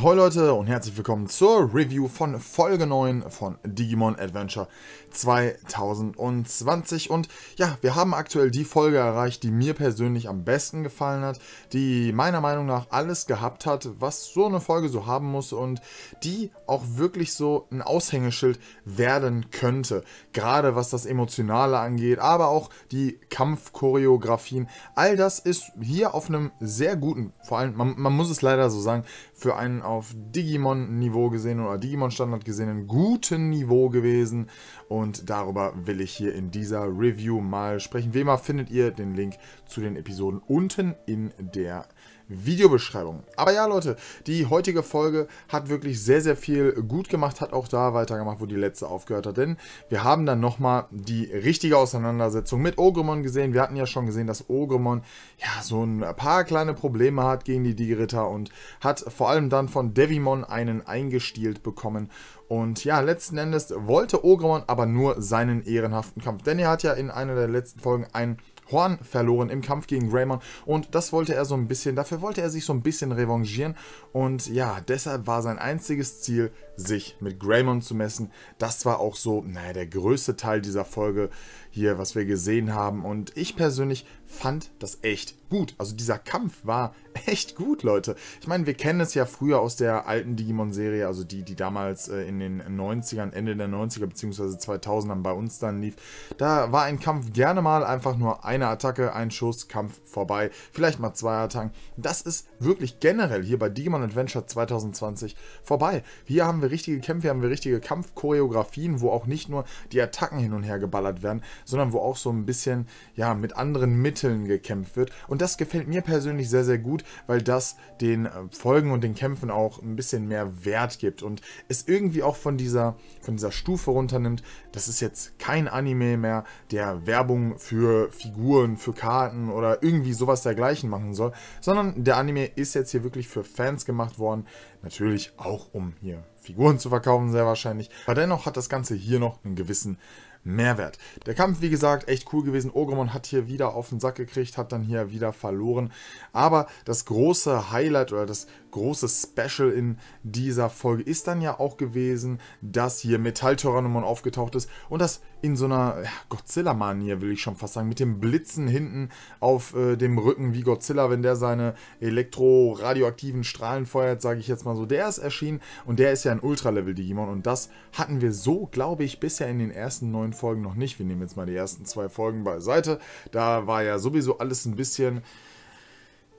Ahoi Leute und herzlich willkommen zur Review von Folge 9 von Digimon Adventure 2020 und ja, wir haben aktuell die Folge erreicht, die mir persönlich am besten gefallen hat, die meiner Meinung nach alles gehabt hat, was so eine Folge so haben muss und die auch wirklich so ein Aushängeschild werden könnte, gerade was das Emotionale angeht, aber auch die Kampfchoreografien, all das ist hier auf einem sehr guten, vor allem, man, man muss es leider so sagen, für einen auf Digimon-Niveau gesehen oder Digimon-Standard gesehenen guten Niveau gewesen. Und darüber will ich hier in dieser Review mal sprechen. Wie immer findet ihr den Link zu den Episoden unten in der Videobeschreibung. Aber ja, Leute, die heutige Folge hat wirklich sehr, sehr viel gut gemacht, hat auch da weitergemacht, wo die letzte aufgehört hat. Denn wir haben dann nochmal die richtige Auseinandersetzung mit Ogremon gesehen. Wir hatten ja schon gesehen, dass Ogremon ja so ein paar kleine Probleme hat gegen die Digritter und hat vor allem dann von Devimon einen eingestielt bekommen. Und ja, letzten Endes wollte Ogremon aber nur seinen ehrenhaften Kampf. Denn er hat ja in einer der letzten Folgen ein Horn verloren im Kampf gegen Raymond und das wollte er so ein bisschen, dafür wollte er sich so ein bisschen revanchieren und ja, deshalb war sein einziges Ziel sich mit Greymon zu messen. Das war auch so, naja, der größte Teil dieser Folge hier, was wir gesehen haben. Und ich persönlich fand das echt gut. Also dieser Kampf war echt gut, Leute. Ich meine, wir kennen es ja früher aus der alten Digimon-Serie, also die, die damals äh, in den 90ern, Ende der 90er bzw. 2000ern bei uns dann lief. Da war ein Kampf gerne mal einfach nur eine Attacke, ein Schuss, Kampf vorbei, vielleicht mal zwei Attacken. Das ist wirklich generell hier bei Digimon Adventure 2020 vorbei. Hier haben wir wir richtige Kämpfe, hier haben wir richtige Kampfchoreografien, wo auch nicht nur die Attacken hin und her geballert werden, sondern wo auch so ein bisschen ja, mit anderen Mitteln gekämpft wird. Und das gefällt mir persönlich sehr, sehr gut, weil das den äh, Folgen und den Kämpfen auch ein bisschen mehr Wert gibt und es irgendwie auch von dieser, von dieser Stufe runternimmt. Das ist jetzt kein Anime mehr, der Werbung für Figuren, für Karten oder irgendwie sowas dergleichen machen soll, sondern der Anime ist jetzt hier wirklich für Fans gemacht worden. Natürlich auch um hier Figuren zu verkaufen, sehr wahrscheinlich. Aber dennoch hat das Ganze hier noch einen gewissen Mehrwert. Der Kampf, wie gesagt, echt cool gewesen. Ogremon hat hier wieder auf den Sack gekriegt, hat dann hier wieder verloren. Aber das große Highlight oder das große Special in dieser Folge ist dann ja auch gewesen, dass hier Metall-Tyrannomon aufgetaucht ist und das in so einer Godzilla-Manier, will ich schon fast sagen, mit dem Blitzen hinten auf äh, dem Rücken wie Godzilla, wenn der seine elektro-radioaktiven Strahlen feuert, sage ich jetzt mal so, der ist erschienen und der ist ja ein Ultra-Level-Digimon und das hatten wir so, glaube ich, bisher in den ersten neun neuen Folgen noch nicht. Wir nehmen jetzt mal die ersten zwei Folgen beiseite. Da war ja sowieso alles ein bisschen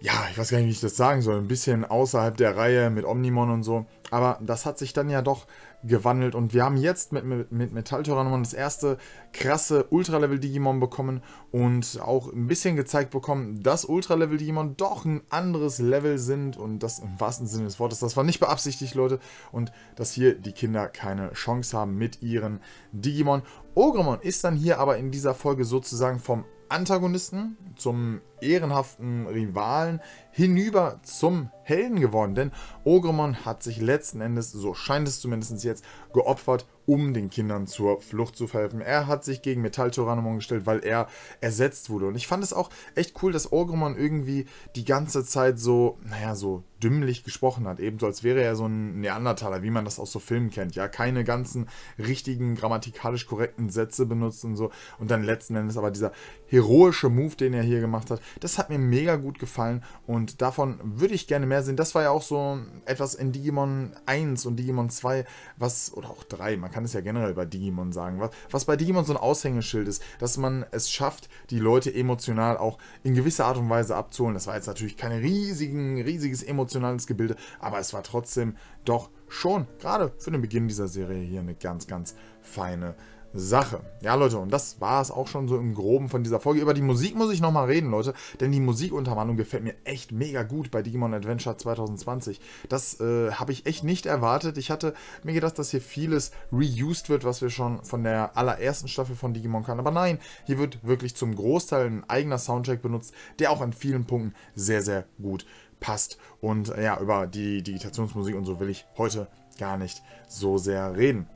ja, ich weiß gar nicht, wie ich das sagen soll, ein bisschen außerhalb der Reihe mit Omnimon und so. Aber das hat sich dann ja doch gewandelt und wir haben jetzt mit, mit, mit Metalltyrannomon das erste krasse Ultra-Level-Digimon bekommen und auch ein bisschen gezeigt bekommen, dass Ultra-Level-Digimon doch ein anderes Level sind und das im wahrsten Sinne des Wortes. Das war nicht beabsichtigt, Leute. Und dass hier die Kinder keine Chance haben mit ihren Digimon. Ogremon ist dann hier aber in dieser Folge sozusagen vom Antagonisten zum ehrenhaften Rivalen hinüber zum Helden geworden. Denn Ogremon hat sich letzten Endes, so scheint es zumindest jetzt, geopfert, um den Kindern zur Flucht zu verhelfen. Er hat sich gegen Metalltyrannomon gestellt, weil er ersetzt wurde. Und ich fand es auch echt cool, dass Ogremon irgendwie die ganze Zeit so, naja, so dümmlich gesprochen hat. Ebenso als wäre er so ein Neandertaler, wie man das aus so Filmen kennt. Ja, keine ganzen richtigen, grammatikalisch korrekten Sätze benutzt und so. Und dann letzten Endes aber dieser heroische Move, den er hier gemacht hat, das hat mir mega gut gefallen und davon würde ich gerne mehr sehen. Das war ja auch so etwas in Digimon 1 und Digimon 2, was, oder auch 3, man kann es ja generell bei Digimon sagen, was, was bei Digimon so ein Aushängeschild ist, dass man es schafft, die Leute emotional auch in gewisser Art und Weise abzuholen. Das war jetzt natürlich kein riesigen, riesiges emotionales Gebilde, aber es war trotzdem doch schon, gerade für den Beginn dieser Serie hier, eine ganz, ganz feine Sache. Ja, Leute, und das war es auch schon so im Groben von dieser Folge. Über die Musik muss ich nochmal reden, Leute, denn die Musikuntermalung gefällt mir echt mega gut bei Digimon Adventure 2020. Das äh, habe ich echt nicht erwartet. Ich hatte mir gedacht, dass hier vieles reused wird, was wir schon von der allerersten Staffel von Digimon kannten. Aber nein, hier wird wirklich zum Großteil ein eigener Soundtrack benutzt, der auch an vielen Punkten sehr, sehr gut passt. Und äh, ja, über die Digitationsmusik und so will ich heute gar nicht so sehr reden.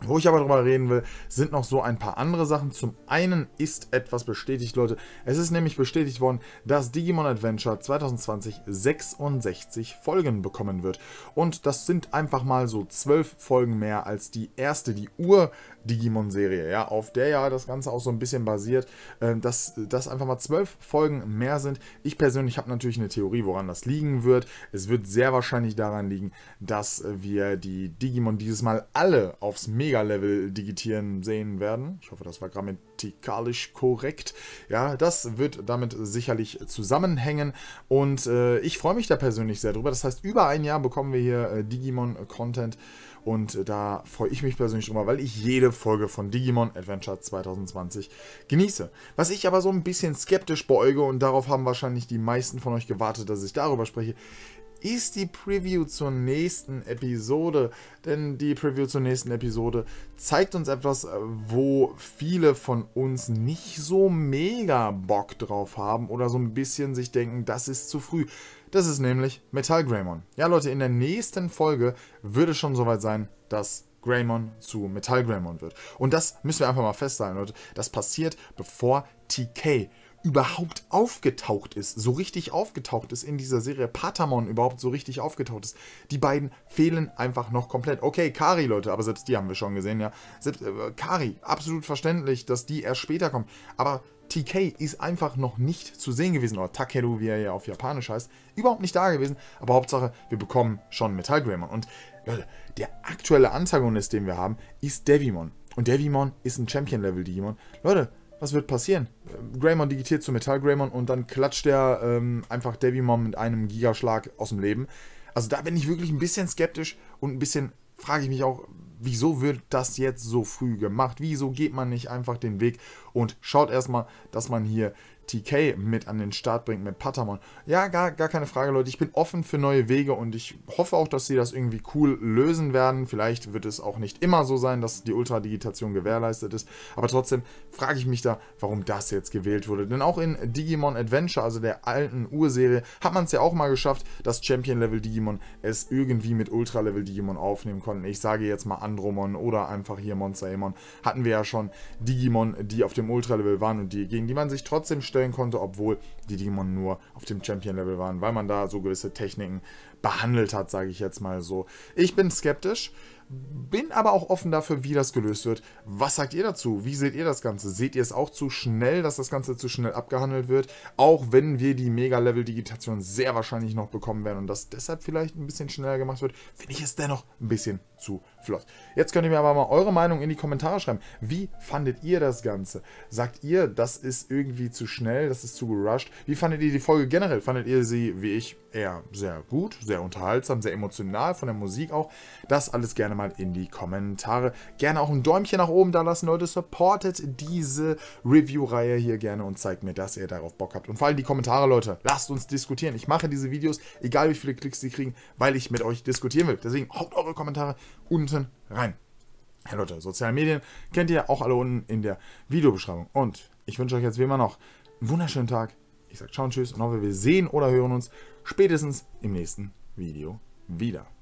Wo ich aber drüber reden will, sind noch so ein paar andere Sachen. Zum einen ist etwas bestätigt, Leute. Es ist nämlich bestätigt worden, dass Digimon Adventure 2020 66 Folgen bekommen wird. Und das sind einfach mal so 12 Folgen mehr als die erste, die Ur-Digimon-Serie, ja, auf der ja das Ganze auch so ein bisschen basiert, ähm, dass das einfach mal 12 Folgen mehr sind. Ich persönlich habe natürlich eine Theorie, woran das liegen wird. Es wird sehr wahrscheinlich daran liegen, dass wir die Digimon dieses Mal alle aufs Mega Mega-Level digitieren sehen werden. Ich hoffe, das war grammatikalisch korrekt. Ja, das wird damit sicherlich zusammenhängen und äh, ich freue mich da persönlich sehr drüber. Das heißt, über ein Jahr bekommen wir hier äh, Digimon-Content und äh, da freue ich mich persönlich drüber, weil ich jede Folge von Digimon Adventure 2020 genieße. Was ich aber so ein bisschen skeptisch beäuge und darauf haben wahrscheinlich die meisten von euch gewartet, dass ich darüber spreche, ist die Preview zur nächsten Episode. Denn die Preview zur nächsten Episode zeigt uns etwas, äh, wo viele von uns nicht so mega Bock drauf haben oder so ein bisschen sich denken, das ist zu früh. Das ist nämlich Metal Greymon. Ja, Leute, in der nächsten Folge würde schon soweit sein, dass Greymon zu Metal Greymon wird. Und das müssen wir einfach mal festhalten, Leute. Das passiert, bevor TK überhaupt aufgetaucht ist, so richtig aufgetaucht ist in dieser Serie, Patamon überhaupt so richtig aufgetaucht ist. Die beiden fehlen einfach noch komplett. Okay, Kari, Leute, aber selbst die haben wir schon gesehen, ja. Selbst, äh, Kari, absolut verständlich, dass die erst später kommt. Aber TK ist einfach noch nicht zu sehen gewesen, oder Takeru, wie er ja auf Japanisch heißt, überhaupt nicht da gewesen. Aber Hauptsache, wir bekommen schon Metal Greymon. Und Leute, der aktuelle Antagonist, den wir haben, ist Devimon. Und Devimon ist ein Champion-Level-Digimon. Leute, was wird passieren? Greymon digitiert zu Metall Greymon und dann klatscht er ähm, einfach Devimon mit einem Gigaschlag aus dem Leben. Also da bin ich wirklich ein bisschen skeptisch und ein bisschen frage ich mich auch, wieso wird das jetzt so früh gemacht? Wieso geht man nicht einfach den Weg und schaut erstmal, dass man hier TK mit an den Start bringt, mit Patamon. Ja, gar, gar keine Frage, Leute. Ich bin offen für neue Wege und ich hoffe auch, dass sie das irgendwie cool lösen werden. Vielleicht wird es auch nicht immer so sein, dass die Ultradigitation gewährleistet ist. Aber trotzdem frage ich mich da, warum das jetzt gewählt wurde. Denn auch in Digimon Adventure, also der alten Urserie, hat man es ja auch mal geschafft, dass Champion-Level Digimon es irgendwie mit Ultra-Level Digimon aufnehmen konnten. Ich sage jetzt mal Andromon oder einfach hier Monsteramon. Hatten wir ja schon Digimon, die auf dem Ultra-Level waren und die, gegen die man sich trotzdem stellt stellen konnte, obwohl die Digimon nur auf dem Champion-Level waren, weil man da so gewisse Techniken behandelt hat, sage ich jetzt mal so. Ich bin skeptisch, bin aber auch offen dafür, wie das gelöst wird. Was sagt ihr dazu? Wie seht ihr das Ganze? Seht ihr es auch zu schnell, dass das Ganze zu schnell abgehandelt wird? Auch wenn wir die Mega-Level-Digitation sehr wahrscheinlich noch bekommen werden und das deshalb vielleicht ein bisschen schneller gemacht wird, finde ich es dennoch ein bisschen zu flott. Jetzt könnt ihr mir aber mal eure Meinung in die Kommentare schreiben. Wie fandet ihr das Ganze? Sagt ihr, das ist irgendwie zu schnell, das ist zu gerusht? Wie fandet ihr die Folge generell? Fandet ihr sie, wie ich, eher sehr gut, sehr unterhaltsam, sehr emotional, von der Musik auch? Das alles gerne mal in die Kommentare. Gerne auch ein Däumchen nach oben da lassen, Leute. Supportet diese Review-Reihe hier gerne und zeigt mir, dass ihr darauf Bock habt. Und vor allem die Kommentare, Leute. Lasst uns diskutieren. Ich mache diese Videos, egal wie viele Klicks sie kriegen, weil ich mit euch diskutieren will. Deswegen haut eure Kommentare unten rein. Ja Leute, soziale Medien kennt ihr auch alle unten in der Videobeschreibung. Und ich wünsche euch jetzt wie immer noch einen wunderschönen Tag. Ich sage ciao und tschüss und hoffe, wir sehen oder hören uns spätestens im nächsten Video wieder.